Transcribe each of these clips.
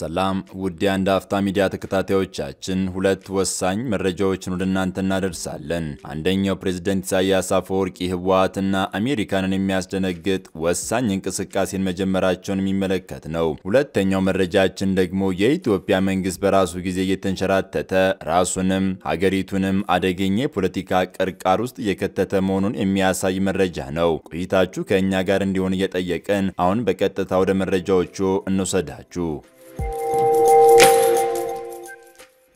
ሰላም ውድ የአንድ አፍታ ሚዲያ ተከታታዮቻችን፣ ሁለት ወሳኝ መረጃዎችን ወደ እናንተ እናደርሳለን። አንደኛው ፕሬዝደንት ኢሳያስ አፈወርቂ ህወሓትና አሜሪካንን የሚያስደነግጥ ወሳኝ እንቅስቃሴን መጀመራቸውን የሚመለከት ነው። ሁለተኛው መረጃችን ደግሞ የኢትዮጵያ መንግስት በራሱ ጊዜ እየተንሸራተተ ራሱንም ሀገሪቱንም አደገኛ የፖለቲካ ቅርቃር ውስጥ እየከተተ መሆኑን የሚያሳይ መረጃ ነው። ቆይታችሁ ከእኛ ጋር እንዲሆን እየጠየቅን አሁን በቀጥታ ወደ መረጃዎቹ እንውሰዳችሁ።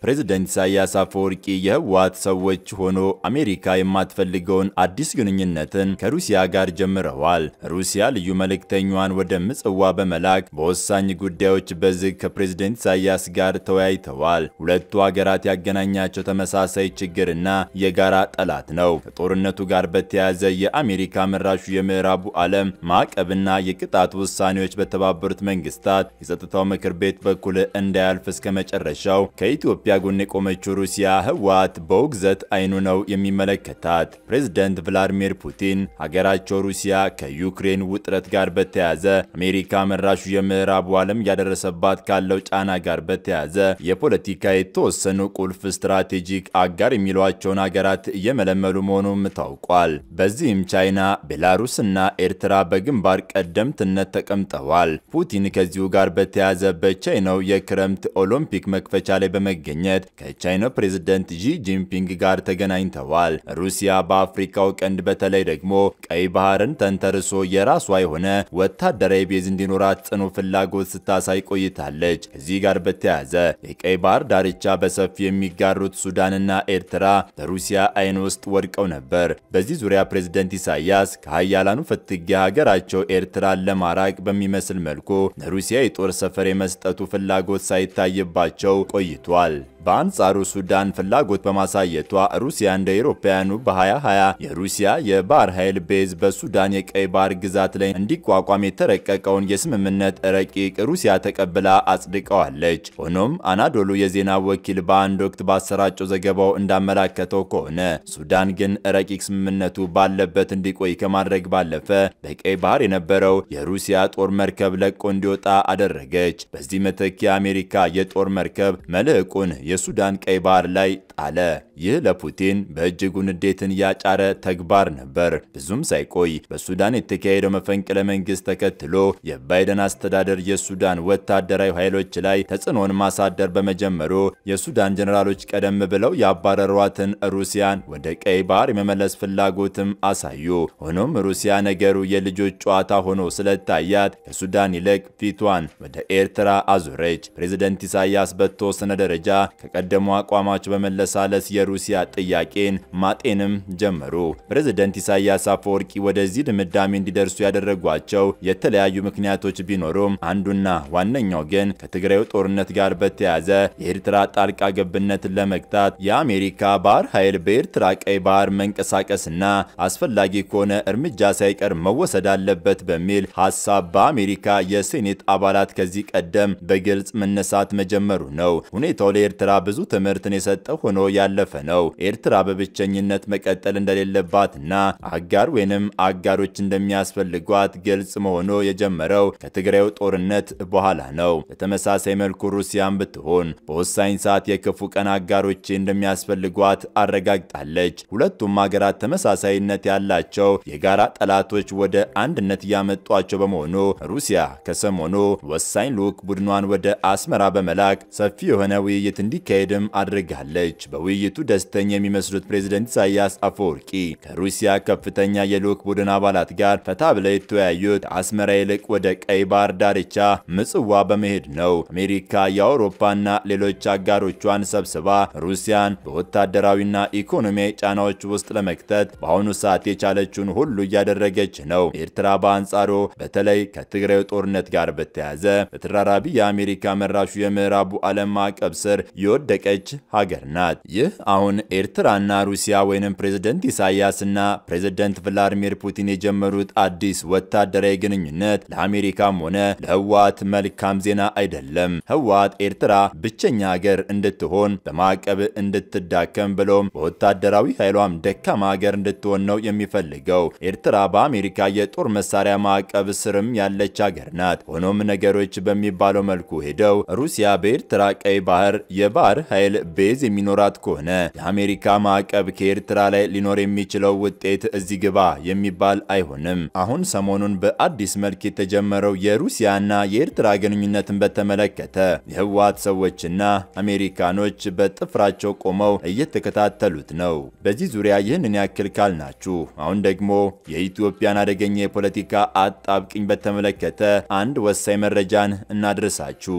ፕሬዚደንት ኢሳያስ አፈወርቂ የህወሓት ሰዎች ሆኖ አሜሪካ የማትፈልገውን አዲስ ግንኙነትን ከሩሲያ ጋር ጀምረዋል። ሩሲያ ልዩ መልእክተኛዋን ወደ ምጽዋ በመላክ በወሳኝ ጉዳዮች በዝግ ከፕሬዚደንት ኢሳያስ ጋር ተወያይተዋል። ሁለቱ ሀገራት ያገናኛቸው ተመሳሳይ ችግርና የጋራ ጠላት ነው። ከጦርነቱ ጋር በተያያዘ የአሜሪካ መራሹ የምዕራቡ ዓለም ማዕቀብና የቅጣት ውሳኔዎች በተባበሩት መንግስታት የጸጥታው ምክር ቤት በኩል እንዳያልፍ እስከ መጨረሻው ከኢትዮጵያ ከኢትዮጵያ ጎን የቆመችው ሩሲያ ህወሓት በውግዘት አይኑ ነው የሚመለከታት። ፕሬዝደንት ቭላዲሚር ፑቲን ሀገራቸው ሩሲያ ከዩክሬን ውጥረት ጋር በተያያዘ አሜሪካ መራሹ የምዕራቡ ዓለም ያደረሰባት ካለው ጫና ጋር በተያያዘ የፖለቲካ የተወሰኑ ቁልፍ ስትራቴጂክ አጋር የሚሏቸውን ሀገራት እየመለመሉ መሆኑም ታውቋል። በዚህም ቻይና፣ ቤላሩስ እና ኤርትራ በግንባር ቀደምትነት ተቀምጠዋል። ፑቲን ከዚሁ ጋር በተያያዘ በቻይናው የክረምት ኦሎምፒክ መክፈቻ ላይ በመገኘት ለመጎብኘት ከቻይና ፕሬዝደንት ዢ ጂንፒንግ ጋር ተገናኝተዋል። ሩሲያ በአፍሪካው ቀንድ በተለይ ደግሞ ቀይ ባህርን ተንተርሶ የራሷ የሆነ ወታደራዊ ቤዝ እንዲኖራት ጽኑ ፍላጎት ስታሳይ ቆይታለች። ከዚህ ጋር በተያያዘ የቀይ ባህር ዳርቻ በሰፊ የሚጋሩት ሱዳንና ኤርትራ በሩሲያ አይን ውስጥ ወድቀው ነበር። በዚህ ዙሪያ ፕሬዝደንት ኢሳያስ ከሀያላኑ ፍትጌ ሀገራቸው ኤርትራን ለማራቅ በሚመስል መልኩ ለሩሲያ የጦር ሰፈር የመስጠቱ ፍላጎት ሳይታይባቸው ቆይቷል። በአንጻሩ ሱዳን ፍላጎት በማሳየቷ ሩሲያ እንደ አውሮፓውያኑ በ2020 የሩሲያ የባህር ኃይል ቤዝ በሱዳን የቀይ ባህር ግዛት ላይ እንዲቋቋም የተረቀቀውን የስምምነት ረቂቅ ሩሲያ ተቀብላ አጽድቀዋለች። ሆኖም አናዶሉ የዜና ወኪል በአንድ ወቅት ባሰራጨው ዘገባው እንዳመላከተው ከሆነ ሱዳን ግን ረቂቅ ስምምነቱ ባለበት እንዲቆይ ከማድረግ ባለፈ በቀይ ባህር የነበረው የሩሲያ ጦር መርከብ ለቆ እንዲወጣ አደረገች። በዚህ ምትክ የአሜሪካ የጦር መርከብ መልህቁን የሱዳን ቀይ ባህር ላይ ጣለ። ይህ ለፑቲን በእጅጉ ንዴትን ያጫረ ተግባር ነበር። ብዙም ሳይቆይ በሱዳን የተካሄደው መፈንቅለ መንግስት ተከትሎ የባይደን አስተዳደር የሱዳን ወታደራዊ ኃይሎች ላይ ተጽዕኖን ማሳደር በመጀመሩ የሱዳን ጀኔራሎች ቀደም ብለው ያባረሯትን ሩሲያን ወደ ቀይ ባህር የመመለስ ፍላጎትም አሳዩ። ሆኖም ሩሲያ ነገሩ የልጆች ጨዋታ ሆኖ ስለታያት ከሱዳን ይልቅ ፊቷን ወደ ኤርትራ አዙረች። ፕሬዚደንት ኢሳያስ በተወሰነ ደረጃ ከቀደሙ አቋማቸው በመለሳለስ የሩ የሩሲያ ጥያቄን ማጤንም ጀመሩ። ፕሬዝደንት ኢሳያስ አፈወርቂ ወደዚህ ድምዳሜ እንዲደርሱ ያደረጓቸው የተለያዩ ምክንያቶች ቢኖሩም አንዱና ዋነኛው ግን ከትግራዩ ጦርነት ጋር በተያያዘ የኤርትራ ጣልቃ ገብነት ለመግታት የአሜሪካ ባህር ኃይል በኤርትራ ቀይ ባህር መንቀሳቀስና አስፈላጊ ከሆነ እርምጃ ሳይቀር መወሰድ አለበት በሚል ሀሳብ በአሜሪካ የሴኔት አባላት ከዚህ ቀደም በግልጽ መነሳት መጀመሩ ነው። ሁኔታው ለኤርትራ ብዙ ትምህርትን የሰጠ ሆኖ ያለፈ ያለፈ ነው። ኤርትራ በብቸኝነት መቀጠል እንደሌለባትና አጋር ወይንም አጋሮች እንደሚያስፈልጓት ግልጽ መሆኑ የጀመረው ከትግራዩ ጦርነት በኋላ ነው። በተመሳሳይ መልኩ ሩሲያም ብትሆን በወሳኝ ሰዓት የክፉ ቀን አጋሮች እንደሚያስፈልጓት አረጋግጣለች። ሁለቱም ሀገራት ተመሳሳይነት ያላቸው የጋራ ጠላቶች ወደ አንድነት እያመጧቸው በመሆኑ ሩሲያ ከሰሞኑ ወሳኝ ልዑክ ቡድኗን ወደ አስመራ በመላክ ሰፊ የሆነ ውይይት እንዲካሄድም አድርጋለች። በውይይቱ ደስተኛ የሚመስሉት ፕሬዝደንት ኢሳያስ አፈወርቂ ከሩሲያ ከፍተኛ የልዑክ ቡድን አባላት ጋር ፈታ ብለው የተወያዩት አስመራ ይልቅ ወደ ቀይ ባህር ዳርቻ ምጽዋ በመሄድ ነው። አሜሪካ የአውሮፓና ሌሎች አጋሮቿን ሰብስባ ሩሲያን በወታደራዊና ኢኮኖሚያዊ ጫናዎች ውስጥ ለመክተት በአሁኑ ሰዓት የቻለችውን ሁሉ እያደረገች ነው። ኤርትራ በአንጻሩ በተለይ ከትግራይ ጦርነት ጋር በተያያዘ በተራራቢ የአሜሪካ መራሹ የምዕራቡ ዓለም ማዕቀብ ስር የወደቀች ሀገር ናት። ይህ አሁን ኤርትራና ሩሲያ ወይንም ፕሬዝደንት ኢሳያስና ፕሬዝደንት ቭላዲሚር ፑቲን የጀመሩት አዲስ ወታደራዊ ግንኙነት ለአሜሪካም ሆነ ለህወሓት መልካም ዜና አይደለም። ህወሓት ኤርትራ ብቸኛ ሀገር እንድትሆን በማዕቀብ እንድትዳከም ብሎም በወታደራዊ ኃይሏም ደካማ ሀገር እንድትሆን ነው የሚፈልገው። ኤርትራ በአሜሪካ የጦር መሳሪያ ማዕቀብ ስርም ያለች ሀገር ናት። ሆኖም ነገሮች በሚባለው መልኩ ሄደው ሩሲያ በኤርትራ ቀይ ባህር የባህር ኃይል ቤዝ የሚኖራት ከሆነ የአሜሪካ ማዕቀብ ከኤርትራ ላይ ሊኖር የሚችለው ውጤት እዚህ ግባ የሚባል አይሆንም። አሁን ሰሞኑን በአዲስ መልክ የተጀመረው የሩሲያና የኤርትራ ግንኙነትን በተመለከተ የህወሓት ሰዎችና አሜሪካኖች በጥፍራቸው ቆመው እየተከታተሉት ነው። በዚህ ዙሪያ ይህንን ያክል ካልናችሁ፣ አሁን ደግሞ የኢትዮጵያን አደገኛ የፖለቲካ አጣብቅኝ በተመለከተ አንድ ወሳኝ መረጃን እናድርሳችሁ።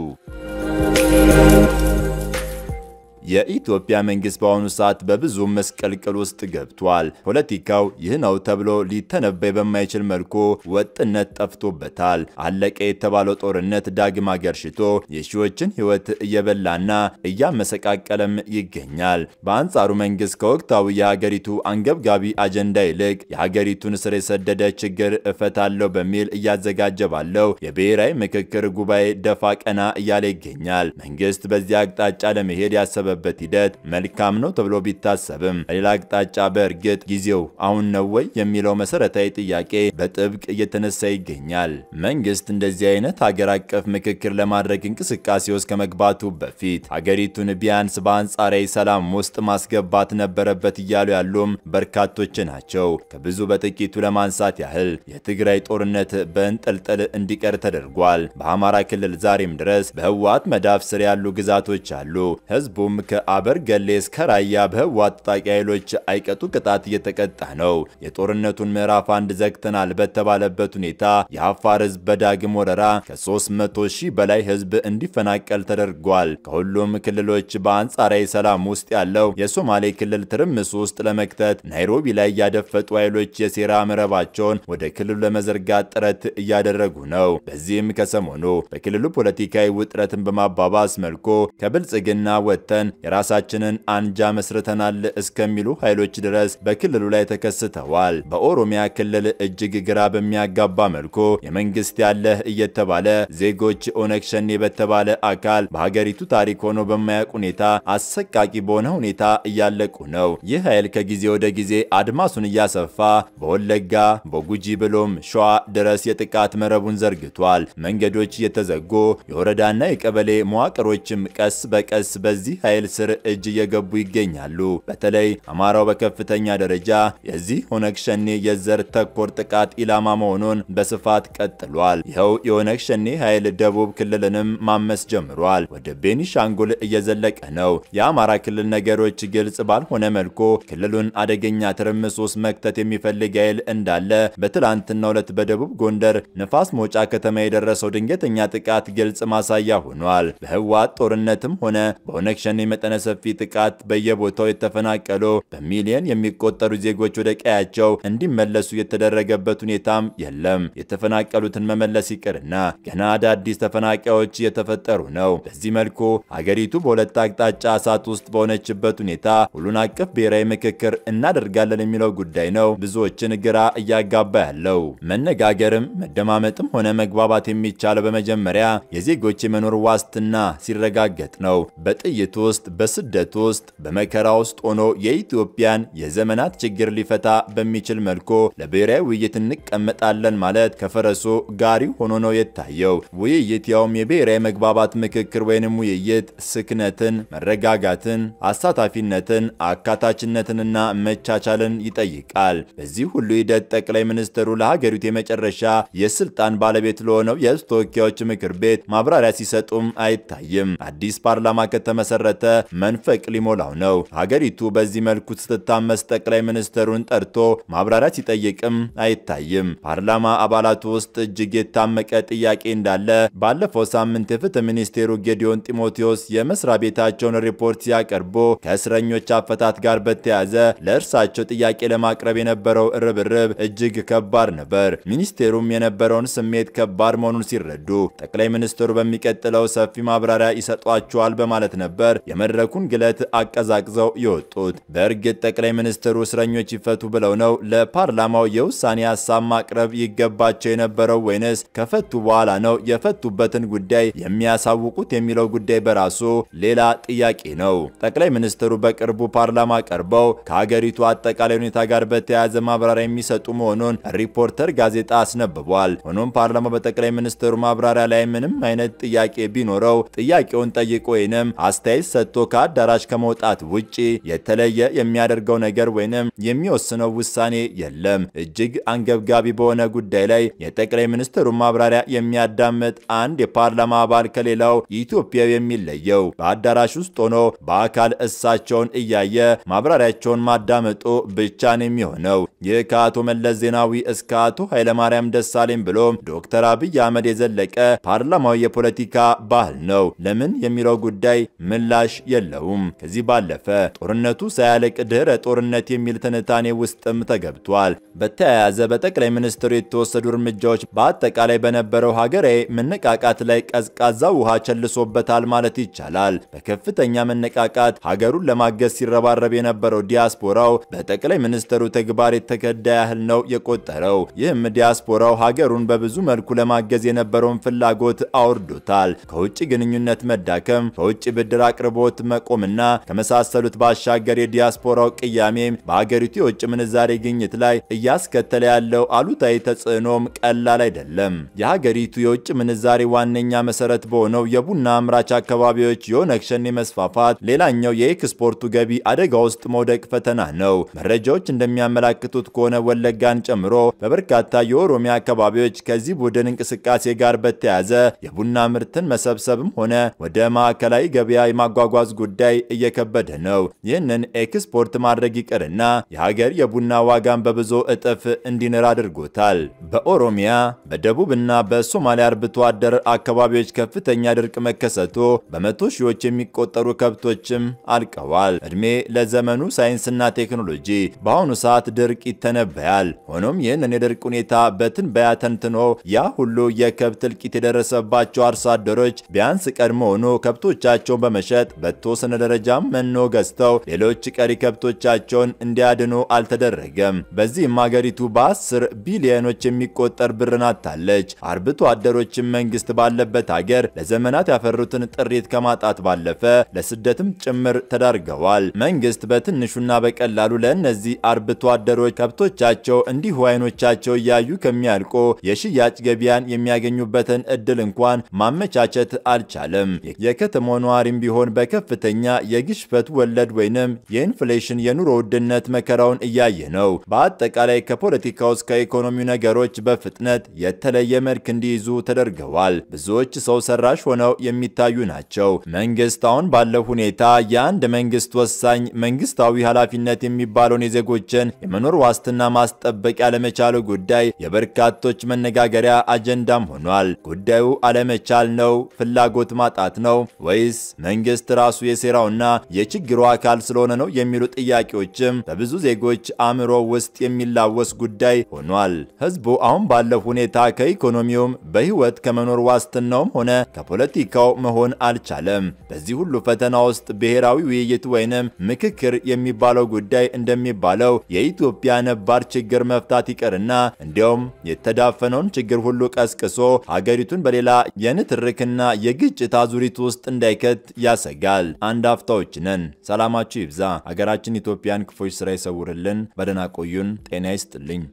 የኢትዮጵያ መንግስት በአሁኑ ሰዓት በብዙ መስቀልቅል ውስጥ ገብቷል። ፖለቲካው ይህ ነው ተብሎ ሊተነበይ በማይችል መልኩ ወጥነት ጠፍቶበታል። አለቀ የተባለው ጦርነት ዳግም አገርሽቶ የሺዎችን ህይወት እየበላና እያመሰቃቀለም ይገኛል። በአንጻሩ መንግስት ከወቅታዊ የሀገሪቱ አንገብጋቢ አጀንዳ ይልቅ የሀገሪቱን ስር የሰደደ ችግር እፈታለሁ በሚል እያዘጋጀ ባለው የብሔራዊ ምክክር ጉባኤ ደፋ ቀና እያለ ይገኛል። መንግስት በዚህ አቅጣጫ ለመሄድ ያሰበ የሚገባበት ሂደት መልካም ነው ተብሎ ቢታሰብም በሌላ አቅጣጫ በእርግጥ ጊዜው አሁን ነው ወይ የሚለው መሰረታዊ ጥያቄ በጥብቅ እየተነሳ ይገኛል። መንግስት እንደዚህ አይነት ሀገር አቀፍ ምክክር ለማድረግ እንቅስቃሴ ውስጥ ከመግባቱ በፊት ሀገሪቱን ቢያንስ በአንጻራዊ ሰላም ውስጥ ማስገባት ነበረበት እያሉ ያሉም በርካቶች ናቸው። ከብዙ በጥቂቱ ለማንሳት ያህል የትግራይ ጦርነት በእንጠልጠል እንዲቀር ተደርጓል። በአማራ ክልል ዛሬም ድረስ በህወሓት መዳፍ ስር ያሉ ግዛቶች አሉ። ህዝቡም ከአበር ገሌ እስከ ራያ በህዋ ታጣቂ ኃይሎች አይቀጡ ቅጣት እየተቀጣ ነው። የጦርነቱን ምዕራፍ አንድ ዘግተናል በተባለበት ሁኔታ የአፋር ህዝብ በዳግም ወረራ ከ300 ሺህ በላይ ህዝብ እንዲፈናቀል ተደርጓል። ከሁሉም ክልሎች በአንጻራዊ ሰላም ውስጥ ያለው የሶማሌ ክልል ትርምስ ውስጥ ለመክተት ናይሮቢ ላይ ያደፈጡ ኃይሎች የሴራ መረባቸውን ወደ ክልሉ ለመዘርጋት ጥረት እያደረጉ ነው። በዚህም ከሰሞኑ በክልሉ ፖለቲካዊ ውጥረትን በማባባስ መልኩ ከብልጽግና ወጥተን የራሳችንን አንጃ መስርተናል እስከሚሉ ኃይሎች ድረስ በክልሉ ላይ ተከስተዋል። በኦሮሚያ ክልል እጅግ ግራ በሚያጋባ መልኩ የመንግስት ያለህ እየተባለ ዜጎች ኦነግ ሸኔ በተባለ አካል በሀገሪቱ ታሪክ ሆኖ በማያውቅ ሁኔታ አሰቃቂ በሆነ ሁኔታ እያለቁ ነው። ይህ ኃይል ከጊዜ ወደ ጊዜ አድማሱን እያሰፋ በወለጋ በጉጂ ብሎም ሸዋ ድረስ የጥቃት መረቡን ዘርግቷል። መንገዶች እየተዘጉ የወረዳና የቀበሌ መዋቅሮችም ቀስ በቀስ በዚህ ኃይል ኃይል ስር እጅ እየገቡ ይገኛሉ። በተለይ አማራው በከፍተኛ ደረጃ የዚህ ኦነግ ሸኔ የዘር ተኮር ጥቃት ኢላማ መሆኑን በስፋት ቀጥሏል። ይኸው የኦነግ ሸኔ ኃይል ደቡብ ክልልንም ማመስ ጀምሯል። ወደ ቤኒሻንጉል እየዘለቀ ነው። የአማራ ክልል ነገሮች ግልጽ ባልሆነ መልኩ ክልሉን አደገኛ ትርምስ ውስጥ መክተት የሚፈልግ ኃይል እንዳለ በትላንትናው ዕለት በደቡብ ጎንደር ንፋስ መውጫ ከተማ የደረሰው ድንገተኛ ጥቃት ግልጽ ማሳያ ሆኗል። በህወሓት ጦርነትም ሆነ በኦነግ ሸኔ መጠነ ሰፊ ጥቃት በየቦታው የተፈናቀሉ በሚሊዮን የሚቆጠሩ ዜጎች ወደ ቀያቸው እንዲመለሱ የተደረገበት ሁኔታም የለም። የተፈናቀሉትን መመለስ ይቅርና ገና አዳዲስ ተፈናቃዮች እየተፈጠሩ ነው። በዚህ መልኩ አገሪቱ በሁለት አቅጣጫ እሳት ውስጥ በሆነችበት ሁኔታ ሁሉን አቀፍ ብሔራዊ ምክክር እናደርጋለን የሚለው ጉዳይ ነው ብዙዎችን ግራ እያጋባ ያለው። መነጋገርም መደማመጥም ሆነ መግባባት የሚቻለው በመጀመሪያ የዜጎች የመኖር ዋስትና ሲረጋገጥ ነው። በጥይት ውስጥ ውስጥ፣ በስደት ውስጥ፣ በመከራ ውስጥ ሆኖ የኢትዮጵያን የዘመናት ችግር ሊፈታ በሚችል መልኩ ለብሔራዊ ውይይት እንቀመጣለን ማለት ከፈረሱ ጋሪ ሆኖ ነው የታየው። ውይይት ያውም የብሔራዊ መግባባት ምክክር ወይንም ውይይት ስክነትን፣ መረጋጋትን፣ አሳታፊነትን፣ አካታችነትንና መቻቻልን ይጠይቃል። በዚህ ሁሉ ሂደት ጠቅላይ ሚኒስትሩ ለሀገሪቱ የመጨረሻ የስልጣን ባለቤት ለሆነው የሕዝብ ተወካዮች ምክር ቤት ማብራሪያ ሲሰጡም አይታይም። አዲስ ፓርላማ ከተመሰረተ መንፈቅ ሊሞላው ነው። ሀገሪቱ በዚህ መልኩ ስትታመስ ጠቅላይ ሚኒስትሩን ጠርቶ ማብራሪያ ሲጠይቅም አይታይም። ፓርላማ አባላቱ ውስጥ እጅግ የታመቀ ጥያቄ እንዳለ ባለፈው ሳምንት የፍትህ ሚኒስቴሩ ጌዲዮን ጢሞቴዎስ የመስሪያ ቤታቸውን ሪፖርት ሲያቀርቡ ከእስረኞች አፈታት ጋር በተያያዘ ለእርሳቸው ጥያቄ ለማቅረብ የነበረው እርብርብ እጅግ ከባድ ነበር። ሚኒስቴሩም የነበረውን ስሜት ከባድ መሆኑን ሲረዱ ጠቅላይ ሚኒስትሩ በሚቀጥለው ሰፊ ማብራሪያ ይሰጧቸዋል በማለት ነበር መድረኩን ግለት አቀዛቅዘው የወጡት በእርግጥ ጠቅላይ ሚኒስትሩ እስረኞች ይፈቱ ብለው ነው ለፓርላማው የውሳኔ ሀሳብ ማቅረብ ይገባቸው የነበረው ወይንስ ከፈቱ በኋላ ነው የፈቱበትን ጉዳይ የሚያሳውቁት የሚለው ጉዳይ በራሱ ሌላ ጥያቄ ነው። ጠቅላይ ሚኒስትሩ በቅርቡ ፓርላማ ቀርበው ከሀገሪቱ አጠቃላይ ሁኔታ ጋር በተያያዘ ማብራሪያ የሚሰጡ መሆኑን ሪፖርተር ጋዜጣ አስነብቧል። ሆኖም ፓርላማ በጠቅላይ ሚኒስትሩ ማብራሪያ ላይ ምንም አይነት ጥያቄ ቢኖረው ጥያቄውን ጠይቆ ወይንም አስተያየት ሰጥቶ ወጥቶ ከአዳራሽ ከመውጣት ውጪ የተለየ የሚያደርገው ነገር ወይንም የሚወስነው ውሳኔ የለም። እጅግ አንገብጋቢ በሆነ ጉዳይ ላይ የጠቅላይ ሚኒስትሩን ማብራሪያ የሚያዳምጥ አንድ የፓርላማ አባል ከሌላው ኢትዮጵያዊ የሚለየው በአዳራሽ ውስጥ ሆኖ በአካል እሳቸውን እያየ ማብራሪያቸውን ማዳመጡ ብቻን የሚሆነው። ይህ ከአቶ መለስ ዜናዊ እስከ አቶ ኃይለማርያም ደሳለኝ ብሎም ዶክተር አብይ አህመድ የዘለቀ ፓርላማዊ የፖለቲካ ባህል ነው። ለምን የሚለው ጉዳይ ምላሽ የለውም። ከዚህ ባለፈ ጦርነቱ ሳያለቅ ድህረ ጦርነት የሚል ትንታኔ ውስጥም ተገብቷል። በተያያዘ በጠቅላይ ሚኒስትሩ የተወሰዱ እርምጃዎች በአጠቃላይ በነበረው ሀገራዊ መነቃቃት ላይ ቀዝቃዛ ውሃ ቸልሶበታል ማለት ይቻላል። በከፍተኛ መነቃቃት ሀገሩን ለማገዝ ሲረባረብ የነበረው ዲያስፖራው በጠቅላይ ሚኒስትሩ ተግባር የተከዳ ያህል ነው የቆጠረው። ይህም ዲያስፖራው ሀገሩን በብዙ መልኩ ለማገዝ የነበረውን ፍላጎት አውርዶታል። ከውጭ ግንኙነት መዳከም፣ ከውጭ ብድር አቅርቦ አቅርቦት መቆምና ከመሳሰሉት ባሻገር የዲያስፖራው ቅያሜ በሀገሪቱ የውጭ ምንዛሬ ግኝት ላይ እያስከተለ ያለው አሉታዊ ተጽዕኖም ቀላል አይደለም። የሀገሪቱ የውጭ ምንዛሬ ዋነኛ መሰረት በሆነው የቡና አምራች አካባቢዎች የኦነግ ሸኔ መስፋፋት ሌላኛው የኤክስፖርቱ ገቢ አደጋ ውስጥ መውደቅ ፈተና ነው። መረጃዎች እንደሚያመላክቱት ከሆነ ወለጋን ጨምሮ በበርካታ የኦሮሚያ አካባቢዎች ከዚህ ቡድን እንቅስቃሴ ጋር በተያያዘ የቡና ምርትን መሰብሰብም ሆነ ወደ ማዕከላዊ ገበያ የማጓጓ የማጓጓዝ ጉዳይ እየከበደ ነው። ይህንን ኤክስፖርት ማድረግ ይቅርና የሀገር የቡና ዋጋን በብዙ እጥፍ እንዲንር አድርጎታል። በኦሮሚያ በደቡብና በሶማሊያ አርብቶ አደር አካባቢዎች ከፍተኛ ድርቅ መከሰቱ በመቶ ሺዎች የሚቆጠሩ ከብቶችም አልቀዋል። እድሜ ለዘመኑ ሳይንስና ቴክኖሎጂ በአሁኑ ሰዓት ድርቅ ይተነበያል። ሆኖም ይህንን የድርቅ ሁኔታ በትንበያ ተንትኖ ያ ሁሉ የከብት እልቂት የደረሰባቸው አርሶ አደሮች ቢያንስ ቀድሞውኑ ከብቶቻቸውን በመሸጥ በተወሰነ ደረጃም መኖ ገዝተው ሌሎች ቀሪ ከብቶቻቸውን እንዲያድኑ አልተደረገም። በዚህም አገሪቱ በአስር ቢሊዮኖች የሚቆጠር ብርን ናታለች። አርብቶ አደሮችን መንግስት ባለበት አገር ለዘመናት ያፈሩትን ጥሪት ከማጣት ባለፈ ለስደትም ጭምር ተዳርገዋል። መንግስት በትንሹና በቀላሉ ለእነዚህ አርብቶ አደሮች ከብቶቻቸው እንዲሁ አይኖቻቸው እያዩ ከሚያልቁ የሽያጭ ገቢያን የሚያገኙበትን እድል እንኳን ማመቻቸት አልቻለም። የከተማው ነዋሪም ቢሆን በከ ከፍተኛ የግሽበት ወለድ ወይንም የኢንፍሌሽን የኑሮ ውድነት መከራውን እያየ ነው። በአጠቃላይ ከፖለቲካ ውስጥ ከኢኮኖሚው ነገሮች በፍጥነት የተለየ መልክ እንዲይዙ ተደርገዋል። ብዙዎች ሰው ሰራሽ ሆነው የሚታዩ ናቸው። መንግስት አሁን ባለው ሁኔታ የአንድ መንግስት ወሳኝ መንግስታዊ ኃላፊነት የሚባለውን የዜጎችን የመኖር ዋስትና ማስጠበቅ ያለመቻሉ ጉዳይ የበርካቶች መነጋገሪያ አጀንዳም ሆኗል። ጉዳዩ አለመቻል ነው፣ ፍላጎት ማጣት ነው ወይስ መንግስት ራሱ የሴራውና የችግሩ አካል ስለሆነ ነው የሚሉ ጥያቄዎችም በብዙ ዜጎች አእምሮ ውስጥ የሚላወስ ጉዳይ ሆኗል። ህዝቡ አሁን ባለው ሁኔታ ከኢኮኖሚውም በህይወት ከመኖር ዋስትናውም ሆነ ከፖለቲካው መሆን አልቻለም። በዚህ ሁሉ ፈተና ውስጥ ብሔራዊ ውይይት ወይንም ምክክር የሚባለው ጉዳይ እንደሚባለው የኢትዮጵያ ነባር ችግር መፍታት ይቀርና እንዲያውም የተዳፈነውን ችግር ሁሉ ቀስቅሶ ሀገሪቱን በሌላ የንትርክና የግጭት አዙሪት ውስጥ እንዳይከት ያሰጋል። ይጠይቃል። አንድ አፍታዎች ነን። ሰላማችሁ ይብዛ። ሀገራችን ኢትዮጵያን ክፎች ስራ ይሰውርልን። በደህና ቆዩን። ጤና ይስጥልኝ።